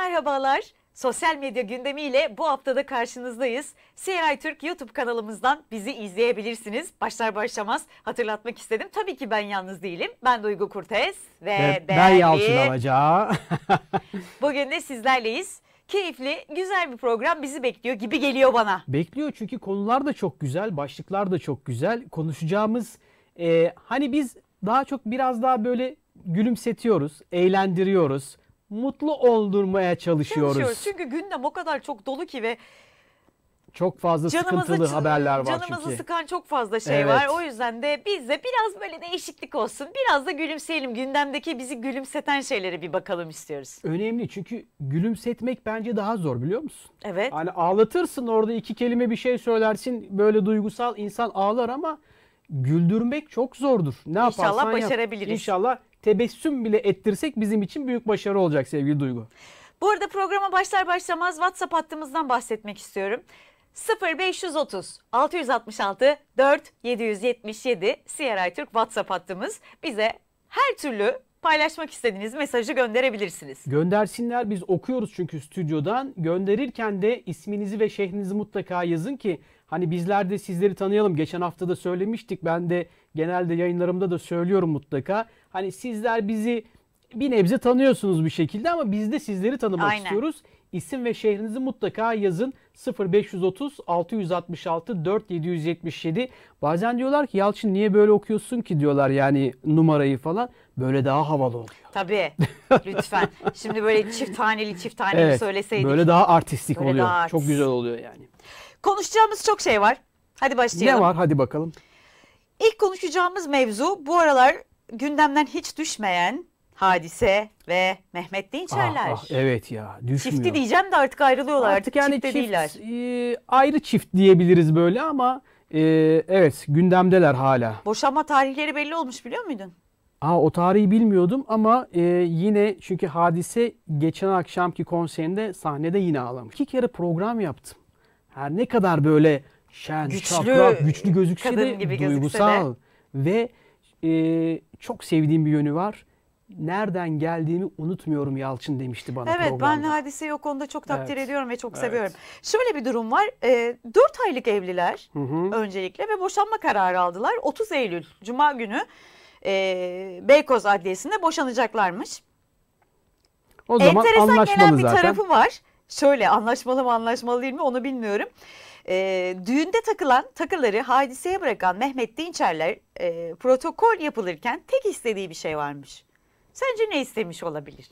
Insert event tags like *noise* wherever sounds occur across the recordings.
merhabalar. Sosyal medya gündemiyle bu haftada karşınızdayız. CNI Türk YouTube kanalımızdan bizi izleyebilirsiniz. Başlar başlamaz hatırlatmak istedim. Tabii ki ben yalnız değilim. Ben Duygu Kurtes ve, ve ben Yalçın Alaca. *laughs* bugün de sizlerleyiz. Keyifli, güzel bir program bizi bekliyor gibi geliyor bana. Bekliyor çünkü konular da çok güzel, başlıklar da çok güzel. Konuşacağımız e, hani biz daha çok biraz daha böyle gülümsetiyoruz, eğlendiriyoruz mutlu oldurmaya çalışıyoruz. çalışıyoruz. Çünkü gündem o kadar çok dolu ki ve çok fazla canımızı, sıkıntılı haberler var canımızı çünkü. Canımızı sıkan çok fazla şey evet. var. O yüzden de biz de biraz böyle değişiklik olsun. Biraz da gülümseyelim. Gündemdeki bizi gülümseten şeylere bir bakalım istiyoruz. Önemli çünkü gülümsetmek bence daha zor biliyor musun? Evet. Hani ağlatırsın orada iki kelime bir şey söylersin. Böyle duygusal insan ağlar ama güldürmek çok zordur. Ne İnşallah yaparsan başarabiliriz. Yap. İnşallah tebessüm bile ettirsek bizim için büyük başarı olacak sevgili Duygu. Bu arada programa başlar başlamaz WhatsApp hattımızdan bahsetmek istiyorum. 0530 666 4 777 CRI Türk WhatsApp hattımız. Bize her türlü paylaşmak istediğiniz mesajı gönderebilirsiniz. Göndersinler biz okuyoruz çünkü stüdyodan. Gönderirken de isminizi ve şehrinizi mutlaka yazın ki Hani bizler de sizleri tanıyalım. Geçen hafta da söylemiştik. Ben de genelde yayınlarımda da söylüyorum mutlaka. Hani sizler bizi bir nebze tanıyorsunuz bir şekilde ama biz de sizleri tanımak Aynen. istiyoruz. İsim ve şehrinizi mutlaka yazın. 0530 666 4777. Bazen diyorlar ki Yalçın niye böyle okuyorsun ki diyorlar yani numarayı falan. Böyle daha havalı oluyor. Tabii. *laughs* Lütfen. Şimdi böyle çift haneli çift haneli evet, söyleseydik. Böyle daha artistik böyle oluyor. Daha artist. Çok güzel oluyor yani. Konuşacağımız çok şey var. Hadi başlayalım. Ne var? Hadi bakalım. İlk konuşacağımız mevzu bu aralar gündemden hiç düşmeyen Hadise ve Mehmet Dinçerler. Ah, ah, evet ya düşmüyor. Çifti diyeceğim de artık ayrılıyorlar. Artık, artık yani çift, değiller. E, ayrı çift diyebiliriz böyle ama e, evet gündemdeler hala. Boşanma tarihleri belli olmuş biliyor muydun? Aa, o tarihi bilmiyordum ama e, yine çünkü hadise geçen akşamki konserinde sahnede yine ağlamış. İki kere program yaptım her ne kadar böyle şen, güçlü, şakrak, güçlü gözükse de gibi duygusal gözükse de. ve e, çok sevdiğim bir yönü var. Nereden geldiğimi unutmuyorum Yalçın demişti bana evet, programda. Evet ben Hadise'yi o konuda çok takdir evet. ediyorum ve çok evet. seviyorum. Şöyle bir durum var. E, 4 aylık evliler hı hı. öncelikle ve boşanma kararı aldılar. 30 Eylül Cuma günü e, Beykoz Adliyesi'nde boşanacaklarmış. O zaman Enteresan gelen bir zaten. tarafı var şöyle anlaşmalı mı anlaşmalı değil mi onu bilmiyorum. E, düğünde takılan takıları hadiseye bırakan Mehmet Dinçerler e, protokol yapılırken tek istediği bir şey varmış. Sence ne istemiş olabilir?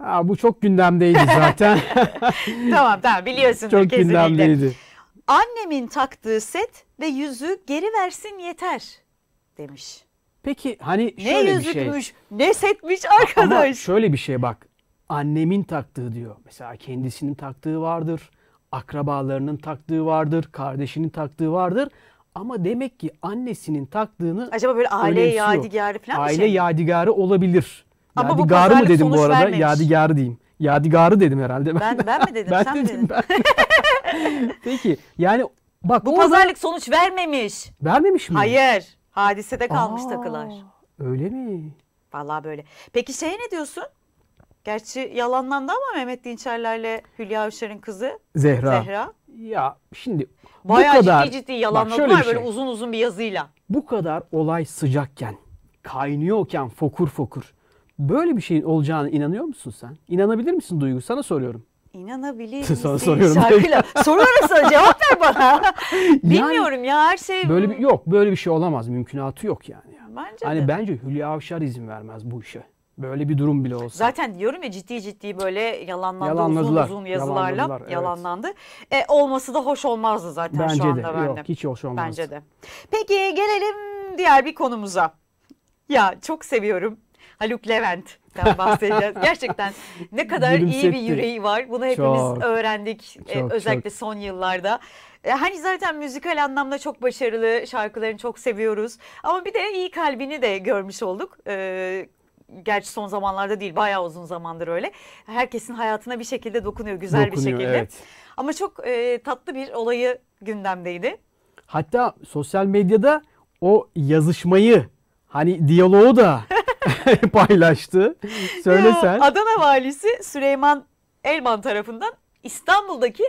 Aa, bu çok gündemdeydi zaten. *laughs* tamam tamam biliyorsun. Çok kesinlikle. gündemdeydi. Annemin taktığı set ve yüzü geri versin yeter demiş. Peki hani şöyle ne bir şey. Ne yüzükmüş ne setmiş arkadaş. Ama şöyle bir şey bak annemin taktığı diyor. Mesela kendisinin taktığı vardır, akrabalarının taktığı vardır, kardeşinin taktığı vardır. Ama demek ki annesinin taktığını Acaba böyle aile önemsiyor. Şey yadigarı falan şey Aile şey. yadigarı olabilir. Ama yadigarı mı dedim bu arada? Vermemiş. Yadigarı diyeyim. Yadigarı dedim herhalde. Ben, ben, ben mi dedim? *laughs* ben sen dedim, mi dedin? *laughs* Peki yani bak. Bu orada... pazarlık sonuç vermemiş. Vermemiş mi? Hayır. Hadisede kalmış Aa, takılar. Öyle mi? Vallahi böyle. Peki şeye ne diyorsun? Gerçi yalanlandı ama Mehmet Dinçerlerle Hülya Avşar'ın kızı Zehra. Zehra. Ya şimdi Bayağı bu kadar, ciddi ciddi yalanladılar şey. böyle uzun uzun bir yazıyla. Bu kadar olay sıcakken, kaynıyorken fokur fokur böyle bir şeyin olacağını inanıyor musun sen? İnanabilir misin Duygu? Sana soruyorum. İnanabilir *laughs* Sana soruyorum. Şarkıyla. *laughs* Soru arasına cevap ver bana. Bilmiyorum yani, ya her şey. Böyle bir, yok böyle bir şey olamaz. Mümkünatı yok yani. Bence hani de. bence Hülya Avşar izin vermez bu işe. Böyle bir durum bile olsa. Zaten diyorum ya ciddi ciddi böyle yalanlandı Yalanladılar. uzun uzun yazılarla evet. yalanlandı. E, olması da hoş olmazdı zaten Bence şu anda. De. Bende. Yok hiç hoş olmazdı. Bence de. Peki gelelim diğer bir konumuza. Ya çok seviyorum Haluk Levent bahsedeceğiz. *laughs* Gerçekten ne kadar iyi bir yüreği var. Bunu hepimiz çok, öğrendik e, çok, ee, özellikle çok. son yıllarda. Ee, hani zaten müzikal anlamda çok başarılı, şarkılarını çok seviyoruz. Ama bir de iyi kalbini de görmüş olduk. Ee, gerçi son zamanlarda değil bayağı uzun zamandır öyle. Herkesin hayatına bir şekilde dokunuyor güzel dokunuyor, bir şekilde. Evet. Ama çok e, tatlı bir olayı gündemdeydi. Hatta sosyal medyada o yazışmayı hani diyaloğu da *laughs* paylaştı. Söylesen. Adana valisi Süleyman Elman tarafından İstanbul'daki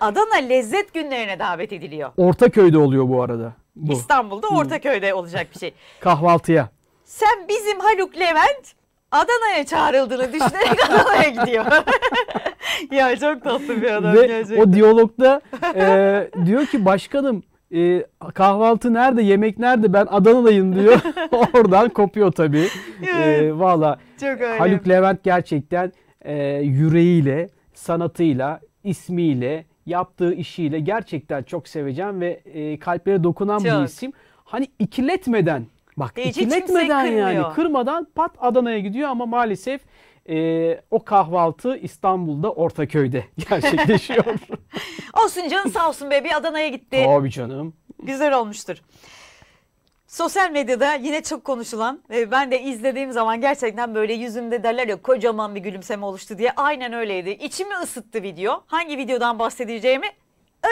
Adana Lezzet Günlerine davet ediliyor. Ortaköy'de oluyor bu arada. Bu. İstanbul'da Ortaköy'de olacak bir şey. Kahvaltıya sen bizim Haluk Levent Adana'ya çağrıldığını düşünerek *laughs* Adana'ya gidiyor. *laughs* ya çok tatlı bir adam Ve gerçekten. O diyalogda e, diyor ki başkanım e, kahvaltı nerede, yemek nerede ben Adana'dayım diyor. *laughs* Oradan kopuyor tabii. E, evet. E, Valla Haluk Levent gerçekten e, yüreğiyle, sanatıyla, ismiyle, yaptığı işiyle gerçekten çok seveceğim ve e, kalplere dokunan çok. bir isim. Hani ikiletmeden Bak Hiç ikiletmeden yani kırmadan pat Adana'ya gidiyor ama maalesef e, o kahvaltı İstanbul'da Ortaköy'de *laughs* gerçekleşiyor. *laughs* olsun canım sağ olsun be bir Adana'ya gitti. Abi canım. Güzel olmuştur. Sosyal medyada yine çok konuşulan ve ben de izlediğim zaman gerçekten böyle yüzümde derler ya kocaman bir gülümseme oluştu diye aynen öyleydi. İçimi ısıttı video. Hangi videodan bahsedeceğimi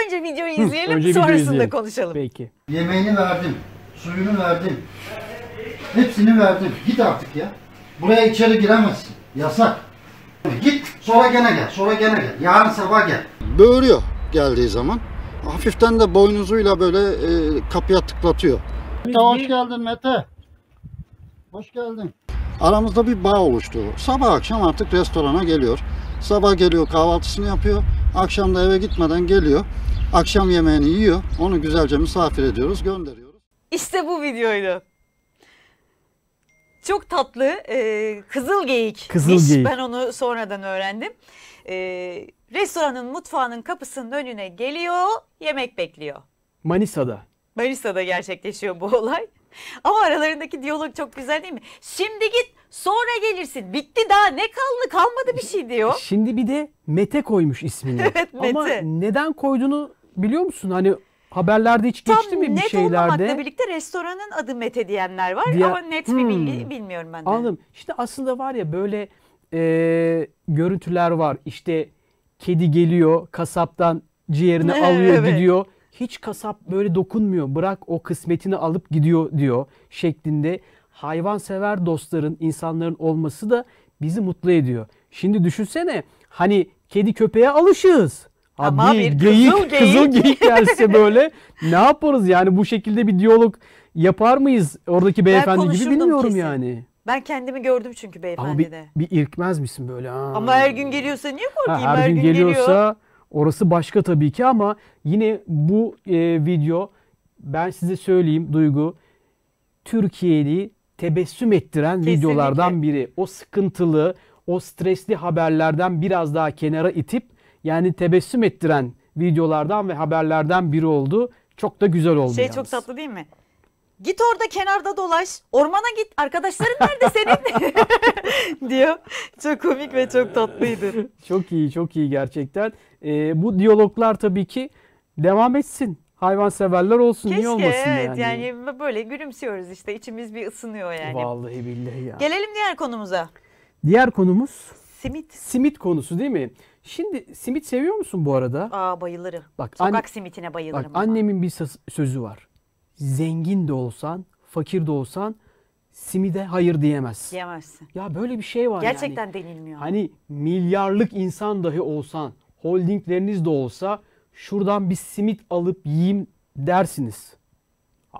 önce videoyu *laughs* izleyelim önce sonrasında izleyelim. konuşalım. Peki. Yemeğini verdim suyunu verdim. Hepsini verdim. Git artık ya. Buraya içeri giremezsin. Yasak. Git sonra gene gel. Sonra gene gel. Yarın sabah gel. Böğürüyor geldiği zaman. Hafiften de boynuzuyla böyle e, kapıya tıklatıyor. Mete hoş geldin Mete. Hoş geldin. Aramızda bir bağ oluştu. Sabah akşam artık restorana geliyor. Sabah geliyor kahvaltısını yapıyor. Akşam da eve gitmeden geliyor. Akşam yemeğini yiyor. Onu güzelce misafir ediyoruz, gönderiyoruz. İşte bu videoydu. Çok tatlı e, kızıl geyik. Kızıl iş. geyik. Ben onu sonradan öğrendim. E, restoranın mutfağının kapısının önüne geliyor, yemek bekliyor. Manisa'da. Manisa'da gerçekleşiyor bu olay. Ama aralarındaki diyalog çok güzel değil mi? Şimdi git sonra gelirsin. Bitti daha ne kaldı kalmadı bir şey diyor. Şimdi bir de Mete koymuş ismini. *laughs* evet Mete. Ama neden koyduğunu biliyor musun? Hani Haberlerde hiç Tam mi bir şeylerde? Tam net olmamakla birlikte restoranın adı Mete diyenler var Diye, ama net hmm, bir bilgi hmm. bilmiyorum ben de. Anladım. İşte aslında var ya böyle e, görüntüler var. İşte kedi geliyor kasaptan ciğerini *laughs* alıyor evet. gidiyor. Hiç kasap böyle dokunmuyor. Bırak o kısmetini alıp gidiyor diyor şeklinde. Hayvansever dostların, insanların olması da bizi mutlu ediyor. Şimdi düşünsene hani kedi köpeğe alışığız. Ama Abi, bir geyik, kızıl geyik. *laughs* gelse böyle ne yaparız yani bu şekilde bir diyalog yapar mıyız oradaki beyefendi gibi bilmiyorum kesin. yani. Ben kendimi gördüm çünkü beyefendide. Ama bir, bir irkmez misin böyle? Ha. Ama her gün geliyorsa niye korkayım? Ha, her, her gün, gün geliyorsa geliyor. orası başka tabii ki ama yine bu e, video ben size söyleyeyim Duygu Türkiye'yi tebessüm ettiren Kesinlikle. videolardan biri. O sıkıntılı, o stresli haberlerden biraz daha kenara itip yani tebessüm ettiren videolardan ve haberlerden biri oldu. Çok da güzel oldu. Şey yalnız. çok tatlı değil mi? Git orada kenarda dolaş. Ormana git. Arkadaşların nerede senin? *laughs* *laughs* diyor. Çok komik ve çok tatlıydı. çok iyi, çok iyi gerçekten. Ee, bu diyaloglar tabii ki devam etsin. Hayvanseverler olsun Keşke, niye olmasın evet, yani. yani böyle gülümsüyoruz işte içimiz bir ısınıyor yani. Vallahi billahi ya. Gelelim diğer konumuza. Diğer konumuz simit. Simit konusu değil mi? Şimdi simit seviyor musun bu arada? Aa bayılırım. Bak, Sokak an- simitine bayılırım. Bak, annemin bir sözü var. Zengin de olsan, fakir de olsan simide hayır diyemez. Diyemezsin. Ya böyle bir şey var Gerçekten yani. denilmiyor. Hani milyarlık insan dahi olsan, holdingleriniz de olsa şuradan bir simit alıp yiyeyim dersiniz.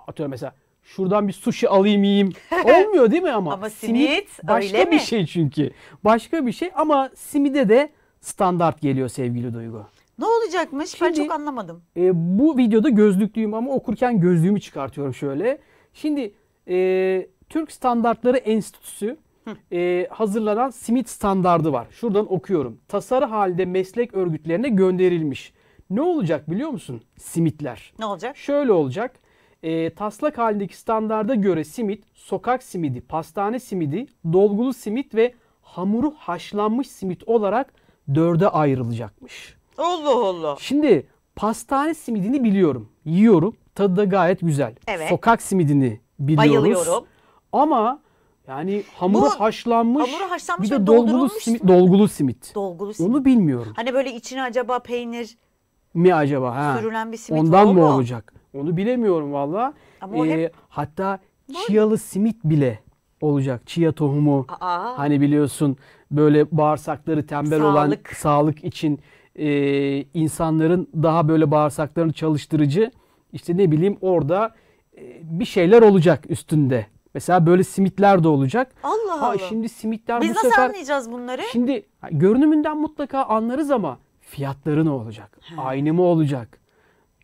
Atıyorum mesela şuradan bir sushi alayım yiyeyim. *laughs* Olmuyor değil mi ama? ama simit, simit başka öyle bir mi? şey çünkü. Başka bir şey ama simide de standart geliyor sevgili Duygu. Ne olacakmış? Şimdi, ben çok anlamadım. E, bu videoda gözlüklüyüm ama okurken gözlüğümü çıkartıyorum şöyle. Şimdi e, Türk Standartları Enstitüsü e, hazırlanan simit standardı var. Şuradan okuyorum. Tasarı halde meslek örgütlerine gönderilmiş. Ne olacak biliyor musun? Simitler. Ne olacak? Şöyle olacak. E, taslak halindeki standarda göre simit, sokak simidi, pastane simidi, dolgulu simit ve hamuru haşlanmış simit olarak dörde ayrılacakmış. Allah Allah. Şimdi pastane simidini biliyorum. Yiyorum. Tadı da gayet güzel. Evet. Sokak simidini biliyoruz. Bayılıyorum. Ama yani hamuru Bu, haşlanmış, hamuru haşlanmış bir de dolgulu simit, dolgulu simit. Dolgulu simit. Onu bilmiyorum. Hani böyle içine acaba peynir mi acaba ha? Sürülen bir simit Ondan mı olacak? Onu bilemiyorum valla. Ee, Hatta Var. çiyalı simit bile olacak. Chia tohumu Aa. hani biliyorsun böyle bağırsakları tembel sağlık. olan sağlık için e, insanların daha böyle bağırsaklarını çalıştırıcı işte ne bileyim orada e, bir şeyler olacak üstünde. Mesela böyle simitler de olacak. Allah ha, Şimdi simitler Biz bu sefer... Biz nasıl anlayacağız bunları? Şimdi görünümünden mutlaka anlarız ama fiyatları ne olacak? He. Aynı mı olacak?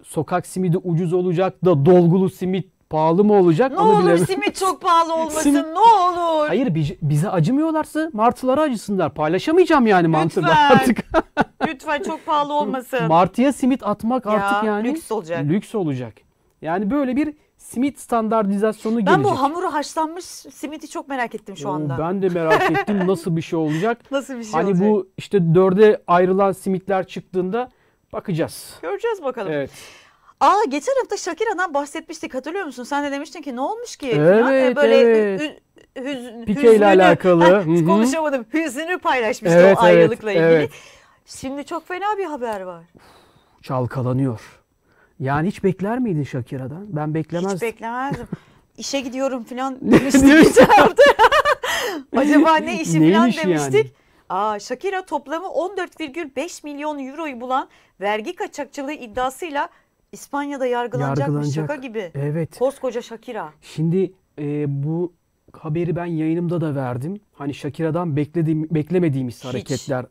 Sokak simidi ucuz olacak da dolgulu simit pahalı mı olacak? Ne olur simit çok pahalı *laughs* olmasın simit... ne olur. Hayır bize acımıyorlarsa martılara acısınlar. Paylaşamayacağım yani mantığı Lütfen. *laughs* artık. *laughs* Lütfen çok pahalı olmasın. Martıya simit atmak ya, artık yani lüks olacak. Lüks olacak. Yani böyle bir simit standartizasyonu ben gelecek. Ben bu hamuru haşlanmış simiti çok merak ettim şu anda. Ben de merak ettim nasıl bir şey olacak. Nasıl bir şey hani olacak? Hani bu işte dörde ayrılan simitler çıktığında bakacağız. Göreceğiz bakalım. Evet. Aa geçen hafta Shakira'dan bahsetmiştik hatırlıyor musun? Sen de demiştin ki ne olmuş ki? Ee, evet, falan. böyle evet. Hüzün, Pike ile alakalı. *laughs* konuşamadım. Hüznünü paylaşmıştı evet, o ayrılıkla evet, ilgili. Evet. Şimdi çok fena bir haber var. Çalkalanıyor. Yani hiç bekler miydin Shakira'dan? Ben beklemezdim. Hiç beklemezdim. *laughs* İşe gidiyorum falan demiştik geçen hafta. *laughs* Acaba ne işi falan demiştik. Yani? Aa, Shakira toplamı 14,5 milyon euroyu bulan vergi kaçakçılığı iddiasıyla İspanya'da yargılanacak yargılanacak. şaka gibi. Evet. Koskoca Shakira. Şimdi e, bu haberi ben yayınımda da verdim. Hani Shakira'dan beklediğim, beklemediğimiz Hiç. hareketler.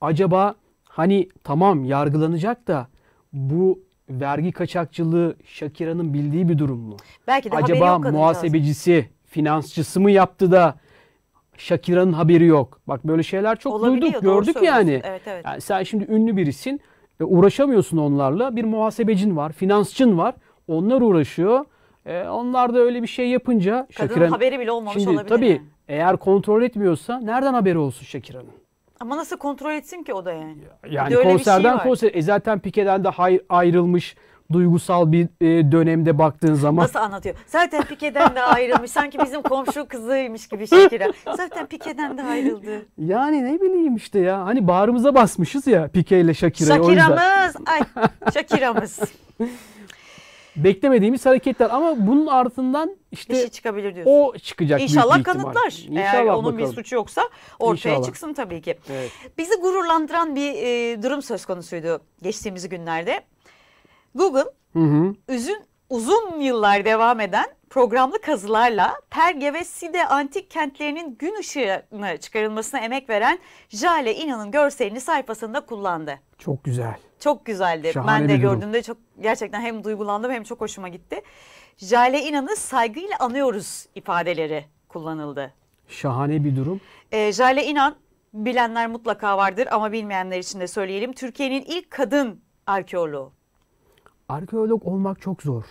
Acaba hani tamam yargılanacak da bu vergi kaçakçılığı Shakira'nın bildiği bir durum mu? Belki de Acaba haberi yok muhasebecisi, lazım. finansçısı mı yaptı da Shakira'nın haberi yok. Bak böyle şeyler çok Olabiliyor, duyduk, gördük yani. Evet, evet. yani. Sen şimdi ünlü birisin. E, uğraşamıyorsun onlarla. Bir muhasebecin var, finansçın var. Onlar uğraşıyor. E, onlar da öyle bir şey yapınca Kadının Şakir'in haberi bile olmamış şimdi, olabilir. Tabii yani. eğer kontrol etmiyorsa nereden haberi olsun Şakir Hanım? Ama nasıl kontrol etsin ki o da yani? Yani şey konserden şey konser. E zaten Pike'den de ayrılmış duygusal bir e, dönemde baktığın zaman. Nasıl anlatıyor? Zaten Pike'den de ayrılmış. Sanki bizim komşu kızıymış gibi Şakira. Zaten Pike'den de ayrıldı. Yani ne bileyim işte ya. Hani bağrımıza basmışız ya Pike ile Şakira'yı. Şakira'mız. Ay Şakira'mız. *laughs* beklemediğimiz hareketler ama bunun ardından işte İşi şey çıkabilir o çıkacak İnşallah büyük kanıtlar. İnşallah Eğer onun bakalım. bir suçu yoksa ortaya İnşallah. çıksın tabii ki. Evet. Bizi gururlandıran bir e, durum söz konusuydu geçtiğimiz günlerde. Google hı hı. üzün uzun yıllar devam eden programlı kazılarla Perge ve Side antik kentlerinin gün ışığına çıkarılmasına emek veren Jale İnan'ın görselini sayfasında kullandı. Çok güzel. Çok güzeldi. Şahane ben de gördüğümde çok gerçekten hem duygulandım hem çok hoşuma gitti. Jale İnan'ı saygıyla anıyoruz ifadeleri kullanıldı. Şahane bir durum. E, Jale İnan bilenler mutlaka vardır ama bilmeyenler için de söyleyelim. Türkiye'nin ilk kadın arkeoloğu arkeolog olmak çok zor.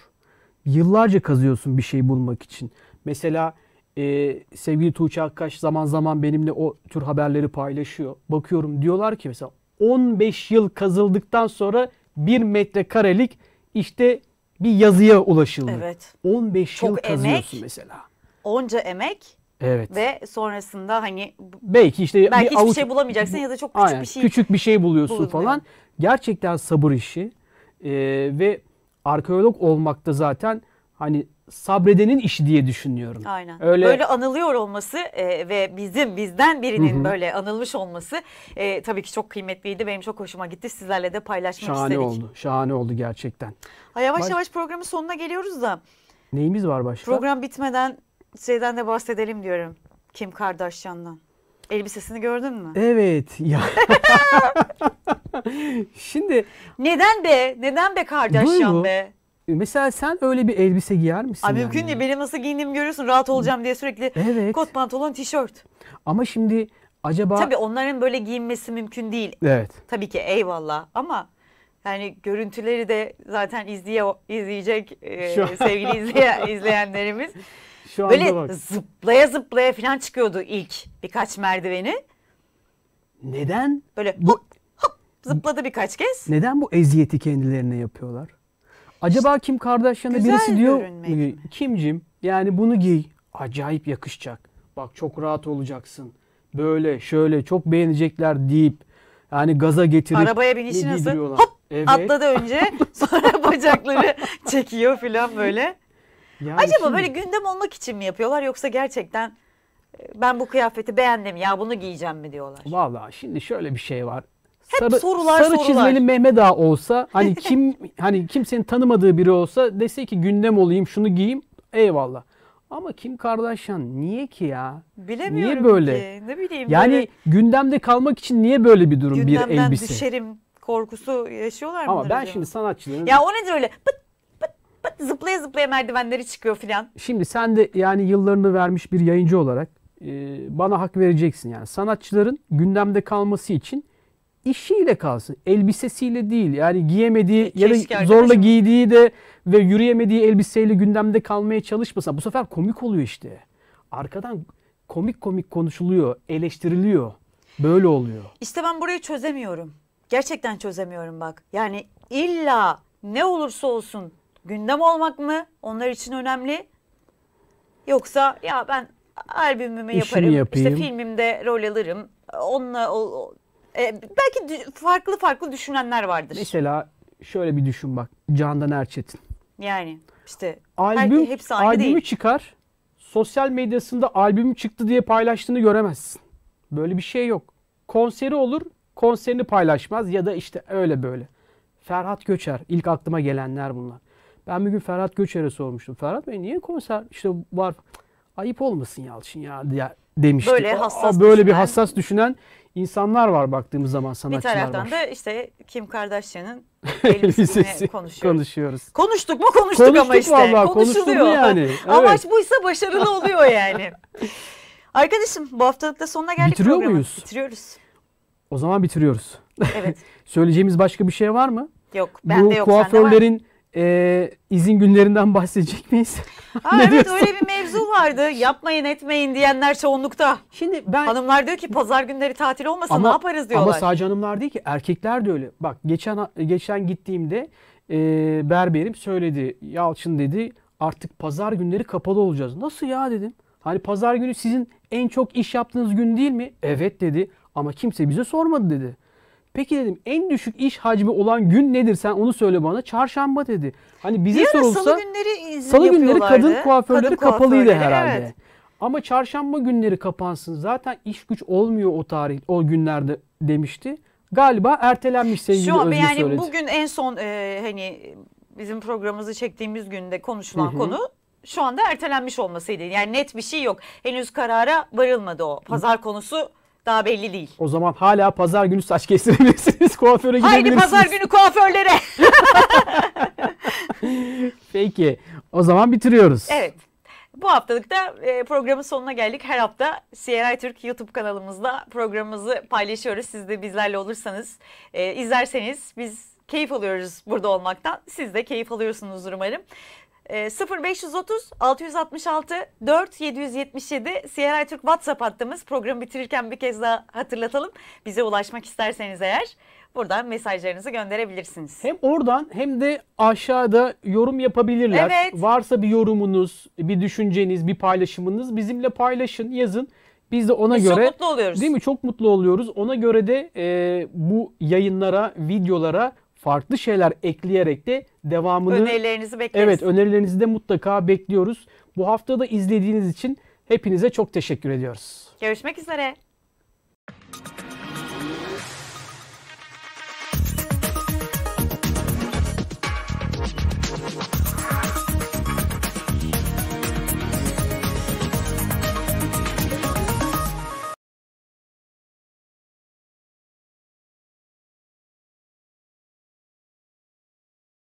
Yıllarca kazıyorsun bir şey bulmak için. Mesela e, sevgili Tuğçe Akkaş zaman zaman benimle o tür haberleri paylaşıyor. Bakıyorum diyorlar ki mesela 15 yıl kazıldıktan sonra 1 metrekarelik işte bir yazıya ulaşıldı. Evet. 15 Çok yıl kazıyorsun emek, mesela. Onca emek. Evet. Ve sonrasında hani belki işte belki bir hiçbir avuç, şey bulamayacaksın ya da çok küçük aynen, bir şey küçük bir şey buluyorsun falan. Gerçekten sabır işi e, ve arkeolog olmak da zaten hani sabredenin işi diye düşünüyorum. Aynen. Öyle böyle anılıyor olması e, ve bizim bizden birinin Hı-hı. böyle anılmış olması e, tabii ki çok kıymetliydi. Benim çok hoşuma gitti. Sizlerle de paylaşmak şahane istedik. Şahane oldu. Şahane oldu gerçekten. Ha, yavaş Baş... yavaş programın sonuna geliyoruz da. Neyimiz var başka? Program bitmeden şeyden de bahsedelim diyorum. Kim Kardashian'dan. Elbisesini gördün mü? Evet. Ya. *laughs* *laughs* Şimdi neden be? Neden be kardeşim be? Mesela sen öyle bir elbise giyer misin? Abi yani? mümkün değil. Benim nasıl giyindiğimi görüyorsun. Rahat olacağım diye sürekli evet. kot pantolon, tişört. Ama şimdi acaba... Tabii onların böyle giyinmesi mümkün değil. Evet. Tabii ki eyvallah ama yani görüntüleri de zaten izleye, izleyecek e, *laughs* sevgili izleye, izleyenlerimiz. *laughs* Şu anda böyle bak. zıplaya zıplaya falan çıkıyordu ilk birkaç merdiveni. Neden? Böyle hop Zıpladı birkaç kez. Neden bu eziyeti kendilerine yapıyorlar? Acaba işte, Kim Kardashian'a birisi diyor mi? Kimcim yani bunu giy. Acayip yakışacak. Bak çok rahat olacaksın. Böyle şöyle çok beğenecekler deyip yani gaza getirip arabaya binişi nasıl? Hop evet. atladı önce *laughs* sonra bacakları çekiyor falan böyle. Yani Acaba şimdi... böyle gündem olmak için mi yapıyorlar yoksa gerçekten ben bu kıyafeti beğendim ya bunu giyeceğim mi diyorlar? Valla şimdi şöyle bir şey var. Hep sarı, sorular sarı sorular. çizmeli Mehmet Ağa olsa hani *laughs* kim hani kimsenin tanımadığı biri olsa dese ki gündem olayım şunu giyeyim eyvallah. Ama Kim Kardashian niye ki ya? Bilemiyorum niye böyle? ki. Ne bileyim. Yani böyle... gündemde kalmak için niye böyle bir durum Gündemden bir elbise? Gündemden düşerim korkusu yaşıyorlar mı? Ama ben acaba? şimdi sanatçıların... Ya o nedir öyle? Pıt pıt pıt zıplaya zıplaya merdivenleri çıkıyor filan. Şimdi sen de yani yıllarını vermiş bir yayıncı olarak e, bana hak vereceksin yani. Sanatçıların gündemde kalması için işiyle kalsın. Elbisesiyle değil. Yani giyemediği e, ya da zorla giydiği de ve yürüyemediği elbiseyle gündemde kalmaya çalışmasa bu sefer komik oluyor işte. Arkadan komik komik konuşuluyor, eleştiriliyor. Böyle oluyor. İşte ben burayı çözemiyorum. Gerçekten çözemiyorum bak. Yani illa ne olursa olsun gündem olmak mı onlar için önemli? Yoksa ya ben albümümü İşini yaparım, yapayım. işte filmimde rol alırım, onunla o, ee, belki farklı farklı düşünenler vardır. Mesela şöyle bir düşün bak. Candan Erçetin. Yani işte albüm, hepsi aynı albümü değil. çıkar. Sosyal medyasında albümü çıktı diye paylaştığını göremezsin. Böyle bir şey yok. Konseri olur, konserini paylaşmaz ya da işte öyle böyle. Ferhat Göçer, ilk aklıma gelenler bunlar. Ben bir gün Ferhat Göçer'e sormuştum. Ferhat Bey niye konser işte var? Ayıp olmasın Yalçın ya demişti. Böyle hassas Aa, böyle düşünen. bir hassas düşünen insanlar var baktığımız zaman sanatçılar var. Bir taraftan var. da işte Kim Kardashian'ın *laughs* elbisesini konuşuyoruz. konuşuyoruz. Konuştuk mu konuştuk, konuştuk ama işte. Vallahi, konuşuluyor. yani. *laughs* Evet. Amaç buysa başarılı oluyor yani. Arkadaşım bu haftalık da sonuna geldik Bitiriyor programı. muyuz? Bitiriyoruz. O zaman bitiriyoruz. Evet. *laughs* Söyleyeceğimiz başka bir şey var mı? Yok. Ben bu de yok. kuaförlerin e, izin günlerinden bahsedecek miyiz? Aa, *laughs* evet diyorsun? öyle bir mevzu vardı. Yapmayın etmeyin diyenler çoğunlukta. Şimdi ben hanımlar diyor ki pazar günleri tatil olmasa ama, ne yaparız diyorlar. Ama sadece hanımlar değil ki erkekler de öyle. Bak geçen geçen gittiğimde e, berberim söyledi. Yalçın dedi artık pazar günleri kapalı olacağız. Nasıl ya dedim. Hani pazar günü sizin en çok iş yaptığınız gün değil mi? Evet dedi ama kimse bize sormadı dedi. Peki dedim en düşük iş hacmi olan gün nedir sen onu söyle bana. Çarşamba dedi. Hani bize Bir sorulsa salı günleri, izin salı günleri kadın kuaförleri kadın kapalıydı herhalde. Evet. Ama çarşamba günleri kapansın. Zaten iş güç olmuyor o tarih o günlerde demişti. Galiba ertelenmiş sevgili Şu, Özgür yani söyledi. Bugün en son e, hani bizim programımızı çektiğimiz günde konuşulan Hı-hı. konu şu anda ertelenmiş olmasıydı. Yani net bir şey yok. Henüz karara varılmadı o. Pazar Hı-hı. konusu daha belli değil. O zaman hala pazar günü saç kestirebilirsiniz. *laughs* Kuaföre Haydi gidebilirsiniz. Haydi pazar günü kuaförlere. *laughs* Peki. O zaman bitiriyoruz. Evet. Bu haftalık da e, programın sonuna geldik. Her hafta CRI Türk YouTube kanalımızda programımızı paylaşıyoruz. Siz de bizlerle olursanız, e, izlerseniz biz keyif alıyoruz burada olmaktan. Siz de keyif alıyorsunuz umarım. E, 0530 666 4 777 CRI Türk WhatsApp hattımız. Programı bitirirken bir kez daha hatırlatalım. Bize ulaşmak isterseniz eğer buradan mesajlarınızı gönderebilirsiniz. Hem oradan hem de aşağıda yorum yapabilirler. Evet. Varsa bir yorumunuz, bir düşünceniz, bir paylaşımınız bizimle paylaşın, yazın. Biz de ona Biz göre çok mutlu oluyoruz. Değil mi? Çok mutlu oluyoruz. Ona göre de e, bu yayınlara, videolara farklı şeyler ekleyerek de devamını... Önerilerinizi bekliyoruz. Evet önerilerinizi de mutlaka bekliyoruz. Bu hafta da izlediğiniz için hepinize çok teşekkür ediyoruz. Görüşmek üzere.